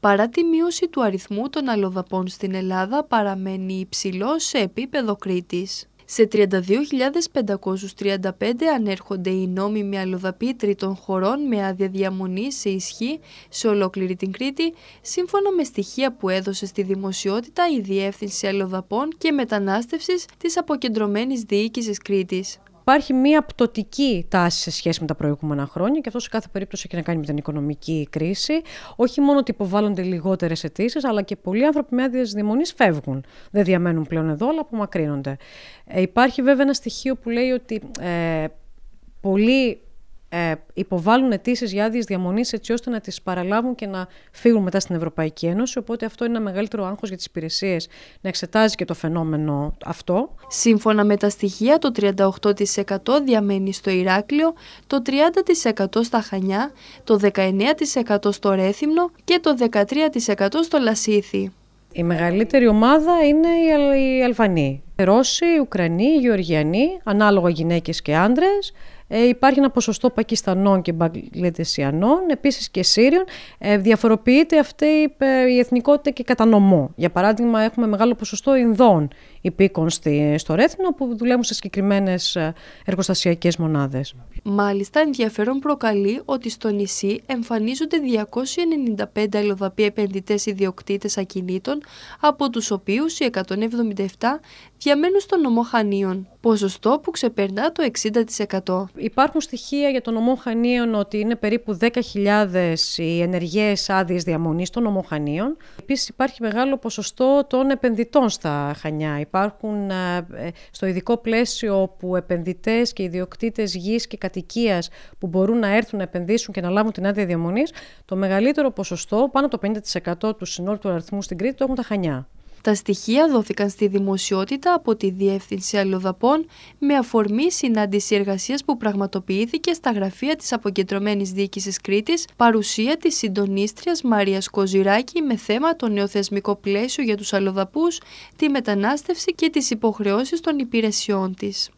Παρά τη μείωση του αριθμού των αλλοδαπών στην Ελλάδα παραμένει υψηλό σε επίπεδο Κρήτης. Σε 32.535 ανέρχονται οι νόμιμοι αλλοδαποί τρίτων χωρών με άδεια διαμονή σε ισχύ σε ολόκληρη την Κρήτη, σύμφωνα με στοιχεία που έδωσε στη δημοσιότητα η Διεύθυνση Αλλοδαπών και Μετανάστευσης της Αποκεντρωμένης Διοίκησης Κρήτης υπάρχει μία πτωτική τάση σε σχέση με τα προηγούμενα χρόνια και αυτό σε κάθε περίπτωση έχει να κάνει με την οικονομική κρίση. Όχι μόνο ότι υποβάλλονται λιγότερες αιτήσεις, αλλά και πολλοί άνθρωποι με άδειες δημονή φεύγουν. Δεν διαμένουν πλέον εδώ, αλλά απομακρύνονται. Ε, υπάρχει βέβαια ένα στοιχείο που λέει ότι ε, πολλοί ε, υποβάλουν αιτήσεις για άδειες διαμονής έτσι ώστε να τις παραλάβουν και να φύγουν μετά στην Ευρωπαϊκή Ένωση. Οπότε αυτό είναι ένα μεγαλύτερο άγχος για τις υπηρεσίες να εξετάζει και το φαινόμενο αυτό. Σύμφωνα με τα στοιχεία, το 38% διαμένει στο Ηράκλειο, το 30% στα Χανιά, το 19% στο Ρέθυμνο και το 13% στο Λασίθι. Η μεγαλύτερη ομάδα είναι οι Αλβανοί. Ρώσοι, Ουκρανοί, Γεωργιανοί, ανάλογα γυναίκες και άντρες, ε, υπάρχει ένα ποσοστό Πακιστανών και Μπαγκλετεσιανών, επίσης και Σύριων. Ε, διαφοροποιείται αυτή ε, η εθνικότητα και κατά νομό. Για παράδειγμα, έχουμε μεγάλο ποσοστό Ινδών υπήκων στη, στο Ρέθινο που δουλεύουν σε συγκεκριμένες εργοστασιακές μονάδες. Μάλιστα, ενδιαφέρον προκαλεί ότι στο νησί εμφανίζονται 295 αλλοδαποί επενδυτές ιδιοκτήτες ακινήτων, από τους οποίους οι 177 διαμένουν στο νομό Χανίων ποσοστό που ξεπερνά το 60%. Υπάρχουν στοιχεία για τον νομό ότι είναι περίπου 10.000 οι ενεργές άδειες διαμονής των ομοχανιών. Επίσης υπάρχει μεγάλο ποσοστό των επενδυτών στα Χανιά. Υπάρχουν ε, στο ειδικό πλαίσιο που επενδυτές και ιδιοκτήτες γης και κατοικίας που μπορούν να έρθουν να επενδύσουν και να λάβουν την άδεια διαμονής, το μεγαλύτερο ποσοστό, πάνω από το 50% του συνόλου του αριθμού στην Κρήτη, το έχουν τα Χανιά. Τα στοιχεία δόθηκαν στη δημοσιότητα από τη Διεύθυνση Αλλοδαπών με αφορμή συνάντηση εργασίας που πραγματοποιήθηκε στα γραφεία της Αποκεντρωμένης Διοίκησης Κρήτης, παρουσία της συντονίστριας Μαρίας Κοζηράκη με θέμα το νεοθεσμικό πλαίσιο για τους αλλοδαπούς, τη μετανάστευση και τις υποχρεώσεις των υπηρεσιών της.